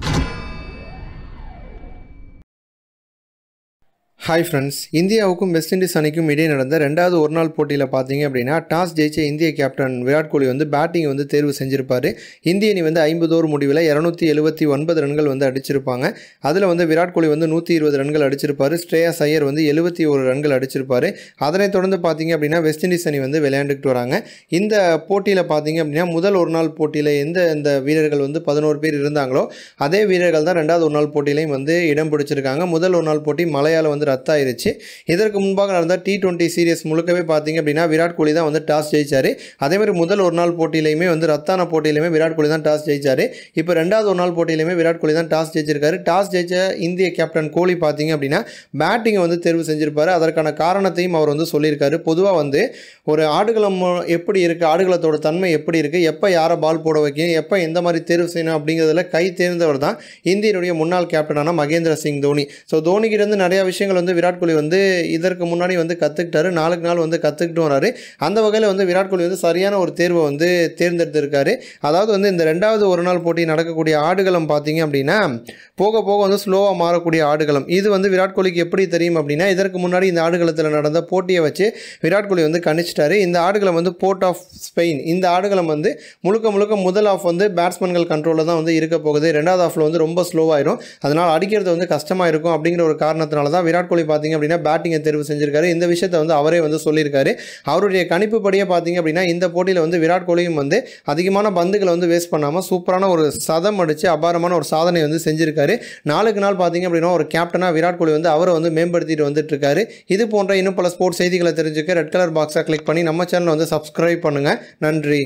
you hi friends இந்தியாவுக்கும் West Indies அணிக்கும் இடையே நடந்த ரெண்டாவது ஒரு நாள் போட்டியில் பார்த்தீங்க அப்படின்னா டாஸ் ஜெயிச்ச இந்திய கேப்டன் விராட் கோலி வந்து பேட்டிங் வந்து தேர்வு செஞ்சிருப்பார் இந்திய அணி வந்து ஐம்பது ஓவர் முடிவில் இரநூத்தி எழுபத்தி ஒன்பது ரன்கள் வந்து அடிச்சிருப்பாங்க அதில் வந்து விராட் கோலி வந்து நூற்றி இருபது ரன்கள் அடிச்சிருப்பார் ஸ்ரேயாஸ் சையர் வந்து எழுபத்தி ஒரு ரன்கள் அடிச்சிருப்பார் அதனை தொடர்ந்து பார்த்தீங்க அப்படின்னா வெஸ்ட் இண்டீஸ் அணி வந்து விளையாண்டுக்கிட்டு வராங்க இந்த போட்டியில் பார்த்தீங்க அப்படின்னா முதல் ஒரு நாள் போட்டியில் எந்த இந்த வீரர்கள் வந்து பதினோரு பேர் இருந்தாங்களோ அதே வீரர்கள் தான் ரெண்டாவது ஒரு நாள் போட்டியிலையும் வந்து இடம் பிடிச்சிருக்காங்க முதல் ஒரு நாள் போட்டி மலையாள வந்து ரத்தாயிருச்சு இதற்கு முன்பாக நடந்த டி டுவெண்ட்டி சீரியஸ் முழுக்கவே பார்த்தீங்க அப்படின்னா விராட் கோலி தான் வந்து டாஸ் ஜெயிச்சார் அதேமாதிரி முதல் ஒரு நாள் போட்டியிலையுமே வந்து ரத்தான போட்டியிலையுமே விராட் கோலி தான் டாஸ் ஜெயிச்சார் இப்போ ரெண்டாவது ஒரு நாள் போட்டியிலையுமே விராட் கோலி தான் டாஸ் ஜெயிச்சிருக்காரு டாஸ் ஜெயிச்ச இந்திய கேப்டன் கோலி பார்த்தீங்க அப்படின்னா பேட்டிங்கை வந்து தேர்வு செஞ்சிருப்பார் அதற்கான காரணத்தையும் அவர் வந்து சொல்லியிருக்காரு பொதுவாக வந்து ஒரு ஆடுகளம் எப்படி இருக்குது ஆடுகளத்தோட தன்மை எப்படி இருக்குது எப்போ யாரை பால் போட வைக்கணும் எப்போ எந்த மாதிரி தேர்வு செய்யணும் அப்படிங்கிறதுல கை தேர்ந்தவர் தான் இந்தியனுடைய முன்னாள் கேப்டனான மகேந்திர சிங் தோனி ஸோ தோனிக்கிட்டேருந்து நிறையா விஷயங்கள் வந்து விராட் கோலி வந்து இதற்கு முன்னாடி வந்து கற்றுக்கிட்டாரு நாளுக்கு நாள் வந்து கற்றுக்கிட்டு வராரு அந்த வகையில் வந்து விராட் கோலி வந்து சரியான ஒரு தேர்வை வந்து தேர்ந்தெடுத்திருக்காரு அதாவது வந்து இந்த ரெண்டாவது ஒரு நாள் போட்டி நடக்கக்கூடிய ஆடுகளம் பார்த்தீங்க அப்படின்னா போக போக வந்து ஸ்லோவாக மாறக்கூடிய ஆடுகளம் இது வந்து விராட் கோலிக்கு எப்படி தெரியும் அப்படின்னா இதற்கு முன்னாடி இந்த ஆடுகளத்தில் நடந்த போட்டியை வச்சு விராட் கோலி வந்து கணிச்சிட்டாரு இந்த ஆடுகளம் வந்து போர்ட் ஆஃப் ஸ்பெயின் இந்த ஆடுகளம் வந்து முழுக்க முழுக்க முதல் ஆஃப் வந்து பேட்ஸ்மேன்கள் கண்ட்ரோலில் தான் வந்து இருக்க போகுது ரெண்டாவது ஆஃபில் வந்து ரொம்ப ஸ்லோவாயிடும் அதனால் அடிக்கிறது வந்து கஷ்டமாக இருக்கும் அப்படிங்கிற ஒரு காரணத்தினால தான் விராட் கோலி பார்த்திங்க அப்படின்னா பேட்டிங்கை தேர்வு செஞ்சிருக்காரு இந்த விஷயத்தை வந்து அவரே வந்து சொல்லியிருக்காரு அவருடைய கணிப்புப்படியே பார்த்தீங்க அப்படின்னா இந்த போட்டியில் வந்து விராட் கோலியும் வந்து அதிகமான பந்துகளை வந்து வேஸ்ட் பண்ணாமல் சூப்பரான ஒரு சதம் அடித்து அபாரமான ஒரு சாதனை வந்து செஞ்சுருக்காரு நாளுக்கு நாள் பார்த்தீங்க அப்படின்னா ஒரு கேப்டனாக விராட் கோலி வந்து அவரை வந்து மேம்படுத்திட்டு வந்துட்டு இருக்காரு இது போன்ற இன்னும் பல ஸ்போர்ட்ஸ் செய்திகளை தெரிஞ்சுக்க ரெட் கலர் பாக்ஸாக கிளிக் பண்ணி நம்ம சேனலை வந்து சப்ஸ்கிரைப் பண்ணுங்கள் நன்றி